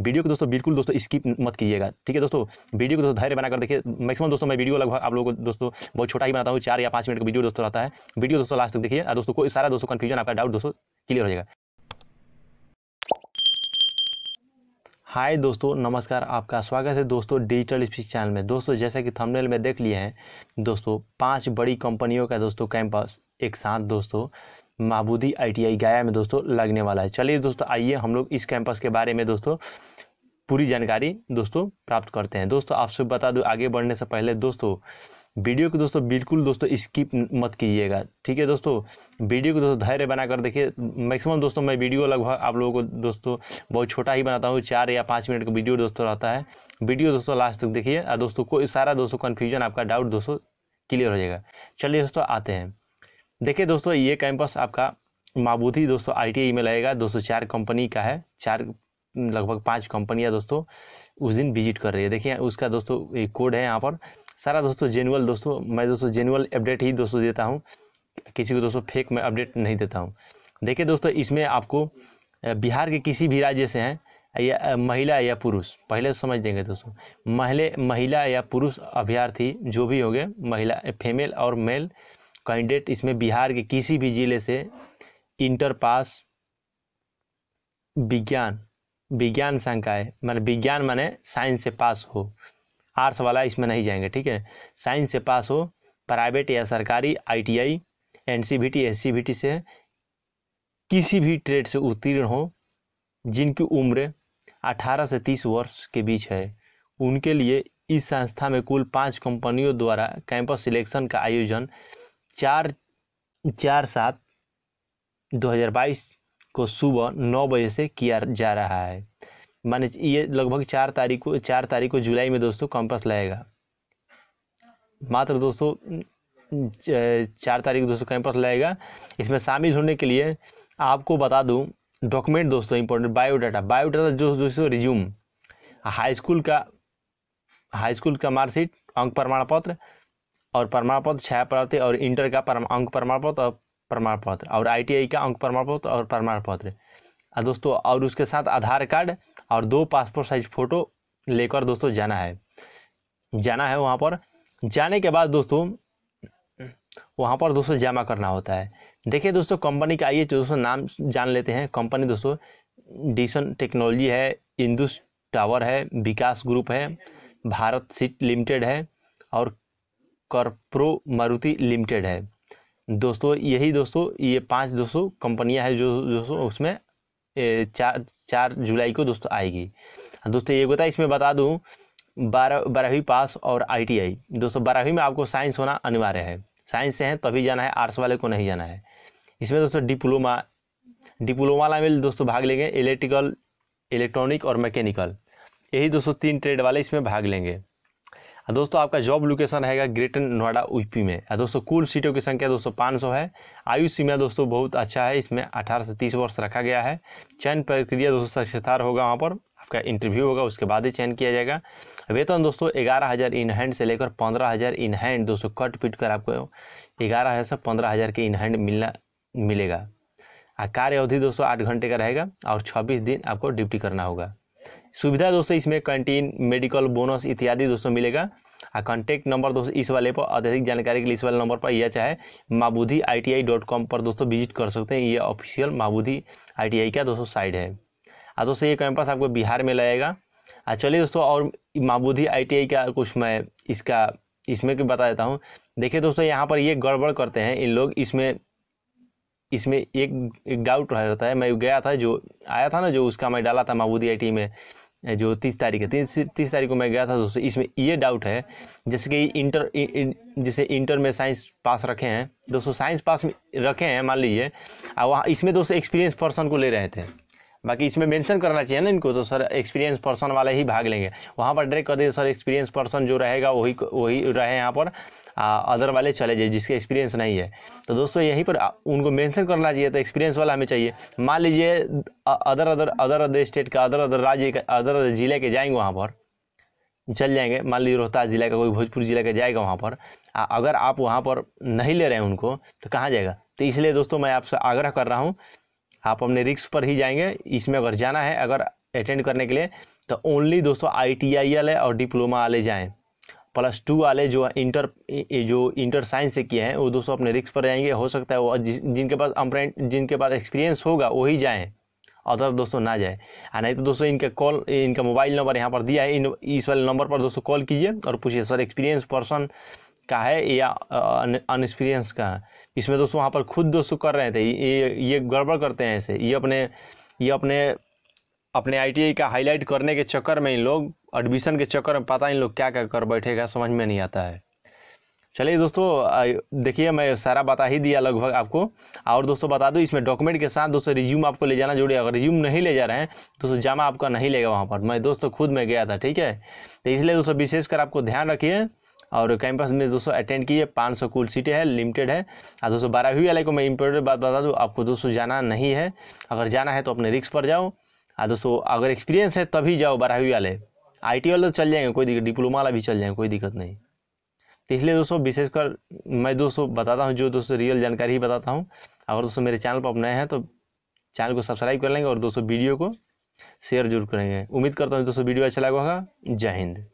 video को दोस्तों बिल्कुल दोस्तों स्किप मत कीजिएगा ठीक है दोस्तों वीडियो को दोस्तों धैर्य बनाकर देखिए मैक्सिमम दोस्तों मैं वीडियो लगभग आप लोगों को दोस्तों बहुत छोटा ही बनाता हूँ चार या पाँच मिनट का वीडियो दोस्तों आता है वीडियो दोस्तों लास्ट तक देखिए और दोस्तों कोई सारा दोस्तों कन्फ्यूजन आपका डाउट दोस्तों क्लियर हो जाएगा हाय दोस्तों नमस्कार आपका स्वागत है दोस्तों डिजिटल स्पीच चैनल में दोस्तों जैसा कि थंबनेल में देख लिए हैं दोस्तों पांच बड़ी कंपनियों का दोस्तों कैंपस एक साथ दोस्तों महबूदी आईटीआई गया में दोस्तों लगने वाला है चलिए दोस्तों आइए हम लोग इस कैंपस के बारे में दोस्तों पूरी जानकारी दोस्तों प्राप्त करते हैं दोस्तों आपसे बता दूँ आगे बढ़ने से पहले दोस्तों वीडियो को दोस्तों बिल्कुल दोस्तों स्किप मत कीजिएगा ठीक है दोस्तों वीडियो को दोस्तों धैर्य बनाकर देखिए मैक्सिमम दोस्तों मैं वीडियो लगभग आप लोगों को दोस्तों बहुत छोटा ही बनाता हूँ चार या पाँच मिनट का वीडियो दोस्तों रहता है वीडियो दोस्तों लास्ट तक देखिए दोस्तों कोई सारा दोस्तों कन्फ्यूजन आपका डाउट दोस्तों क्लियर हो जाएगा चलिए दोस्तों आते हैं देखिए दोस्तों ये कैंपस आपका माबूदी दोस्तों आई में लगेगा दोस्तों चार कंपनी का है चार लगभग पाँच कंपनियाँ दोस्तों उस दिन विजिट कर रही है देखिए उसका दोस्तों एक कोड है यहाँ पर सारा दोस्तों जेनुअल दोस्तों मैं दोस्तों जेनुअल अपडेट ही दोस्तों देता हूँ किसी को दोस्तों फेक में अपडेट नहीं देता हूँ देखिए दोस्तों इसमें आपको बिहार के किसी भी राज्य से हैं या महिला या पुरुष पहले तो समझ देंगे दोस्तों महिला महिला या पुरुष अभ्यर्थी जो भी होंगे महिला फीमेल और मेल कैंडिडेट इसमें बिहार के किसी भी ज़िले से इंटर पास विज्ञान विज्ञान संकाय मैंने विज्ञान माने साइंस से पास हो आर्ट्स वाला इसमें नहीं जाएंगे ठीक है साइंस से पास हो प्राइवेट या सरकारी आईटीआई एनसीबीटी एससीबीटी से किसी भी ट्रेड से उत्तीर्ण हो जिनकी उम्र 18 से 30 वर्ष के बीच है उनके लिए इस संस्था में कुल पाँच कंपनियों द्वारा कैंपस सिलेक्शन का आयोजन चार चार सात 2022 को सुबह नौ बजे से किया जा रहा है माने ये लगभग चार तारीख को चार तारीख को जुलाई में दोस्तों कॉम्पस लगेगा मात्र दोस्तों चार तारीख को दोस्तों कैंपस लगेगा इसमें शामिल होने के लिए आपको बता दूं डॉक्यूमेंट दोस्तों इंपॉर्टेंट बायोडाटा बायोडाटा जो दोस्तों रिज्यूम हाई स्कूल का हाई स्कूल का मार्कशीट अंक प्रमाण पत्र और प्रमाण पत्र छाया प्राप्ति और इंटर का अंक प्रमाण पत्र और प्रमाण पत्र और आईटीआई का अंक प्रमाण पत्र और प्रमाण पत्र दोस्तों और उसके साथ आधार कार्ड और दो पासपोर्ट साइज फ़ोटो लेकर दोस्तों जाना है जाना है वहाँ पर जाने के बाद दोस्तों वहाँ पर दोस्तों जमा करना होता है देखिए दोस्तों कंपनी का आइए दोस्तों नाम जान लेते हैं कंपनी दोस्तों डिसन टेक्नोलॉजी है इंदुस टावर है विकास ग्रुप है भारत सीट लिमिटेड है और कॉर्प्रो मारुति लिमिटेड है दोस्तों यही दोस्तों ये पांच दोस्तों कंपनियां हैं जो दोस्तों उसमें चार चार जुलाई को दोस्तों आएगी दोस्तों ये होता है इसमें बता दूँ बारह बारहवीं पास और आईटीआई दोस्तों बारहवीं में आपको साइंस होना अनिवार्य है साइंस से हैं तभी जाना है आर्ट्स वाले को नहीं जाना है इसमें दोस्तों डिप्लोमा डिप्लोमा वाला में दोस्तों भाग लेंगे इलेक्ट्रिकल इलेक्ट्रॉनिक और मैकेनिकल यही दोस्तों तीन ट्रेड वाले इसमें भाग लेंगे दोस्तों आपका जॉब लोकेशन रहेगा ग्रेटर नोएडा यूपी में दोस्तों कुल सीटों की संख्या दोस्तों पाँच सौ है आयु सीमा दोस्तों बहुत अच्छा है इसमें अठारह से तीस वर्ष रखा गया है चयन प्रक्रिया दोस्तों सक्षतार होगा वहाँ पर आपका इंटरव्यू होगा उसके बाद ही चयन किया जाएगा वेतन दोस्तों ग्यारह हज़ार इन हैंड से लेकर पंद्रह हज़ार इन हैंड दोस्तों कट पिट कर आपको ग्यारह हज़ार से पंद्रह हज़ार के इन हैंड मिलना मिलेगा कार्य अवधि दोस्तों आठ घंटे का रहेगा और छब्बीस दिन आपको ड्यूटी करना होगा सुविधा दोस्तों इसमें कैंटीन मेडिकल बोनस इत्यादि दोस्तों मिलेगा और कॉन्टैक्ट नंबर दोस्तों इस वाले पर अधिक जानकारी के लिए इस वाले नंबर पर या चाहे माबूधी आई डॉट कॉम पर दोस्तों विजिट कर सकते हैं ये ऑफिशियल माबूधी आई का दोस्तों साइड है और दोस्तों ये कैंपस आपको बिहार में लगेगा और चलिए दोस्तों और माबूधी आई का कुछ मैं इसका इसमें बता देता हूँ देखिए दोस्तों यहाँ पर ये गड़बड़ करते हैं इन लोग इसमें इसमें एक, एक डाउट रहता है मैं गया था जो आया था ना जो उसका मैं डाला था माबूदी आई में जो तीस तारीख है तीस तारीख को मैं गया था दोस्तों इसमें ये डाउट है जैसे कि इंटर जैसे इंटर में साइंस पास रखे हैं दोस्तों साइंस पास में रखे हैं मान लीजिए और वहाँ इसमें दोस्तों एक्सपीरियंस पर्सन को ले रहे थे बाकी इसमें मेंशन करना चाहिए ना इनको तो सर एक्सपीरियंस पर्सन वाले ही भाग लेंगे वहाँ पर डायरेक्ट कर दिए सर एक्सपीरियंस पर्सन जो रहेगा वही वही रहे यहाँ पर अदर वाले चले जाए जिसके एक्सपीरियंस नहीं है तो दोस्तों यहीं पर उनको मेंशन करना चाहिए तो एक्सपीरियंस वाला हमें चाहिए मान लीजिए other other other other state का अदर अदर राज्य का अदर अदर ज़िले के जाएंगे वहाँ पर चल जाएंगे मान लीजिए रोहतास ज़िले का कोई भोजपुर ज़िले का जाएगा वहाँ पर आ, अगर आप वहाँ पर नहीं ले रहे हैं उनको तो कहाँ जाएगा तो इसलिए दोस्तों मैं आपसे आग्रह कर रहा हूँ आप अपने रिक्स पर ही जाएंगे इसमें अगर जाना है अगर अटेंड करने के लिए तो ओनली दोस्तों आई टी आई वाले और डिप्लोमा वाले जाएँ प्लस टू वाले जो इंटर जो इंटर साइंस से किए हैं वो दोस्तों अपने रिक्स पर जाएंगे हो सकता है वो जिस जिनके पास जिनके पास एक्सपीरियंस होगा वही जाएँ अदर दोस्तों ना जाए आ नहीं तो दोस्तों इनके कॉल इनका मोबाइल नंबर यहाँ पर दिया है इन इस वाले नंबर पर दोस्तों कॉल कीजिए और पूछिए सर एक्सपीरियंस पर्सन का है या अनएक्सपीरियंस का है इसमें दोस्तों वहाँ पर खुद दोस्तों तो कर रहे थे ये ये गड़बड़ करते हैं ऐसे ये अपने ये अपने अपने आईटीआई का हाईलाइट करने के चक्कर में इन लोग एडमिशन के चक्कर में पता इन लोग क्या क्या कर बैठेगा समझ में नहीं आता है चलिए दोस्तों देखिए मैं सारा बता ही दिया लगभग आपको और दोस्तों बता दूँ इसमें डॉक्यूमेंट के साथ दोस्तों रिज्यूम आपको ले जाना जरूरी है अगर रिज्यूम नहीं ले जा रहे हैं दोस्तों जामा आपका नहीं लेगा वहाँ पर मैं दोस्तों खुद में गया था ठीक है तो इसलिए दोस्तों विशेषकर आपको ध्यान रखिए और कैंपस में दोस्तों अटेंड कीजिए 500 कुल सीटें हैं लिमिटेड है और दोस्तों बारहवीं वाले को मैं इम्पोर्टेंट बात बता दूँ आपको दोस्तों जाना नहीं है अगर जाना है तो अपने रिक्स पर जाओ और दोस्तों अगर एक्सपीरियंस है तभी जाओ बारहवीं वाले आई टी वाले तो चल जाएंगे कोई दिक्कत डिप्लोमा वाला भी चल जाएंगे कोई दिक्कत नहीं तो इसलिए दोस्तों विशेषकर मैं दोस्तों बताता हूँ जो दोस्तों रियल जानकारी ही बताता हूँ अगर दोस्तों मेरे चैनल पर आप नए हैं तो चैनल को सब्सक्राइब कर लेंगे और दोस्तों वीडियो को शेयर जरूर करेंगे उम्मीद करता हूँ दोस्तों वीडियो अच्छा लगा होगा जय हिंद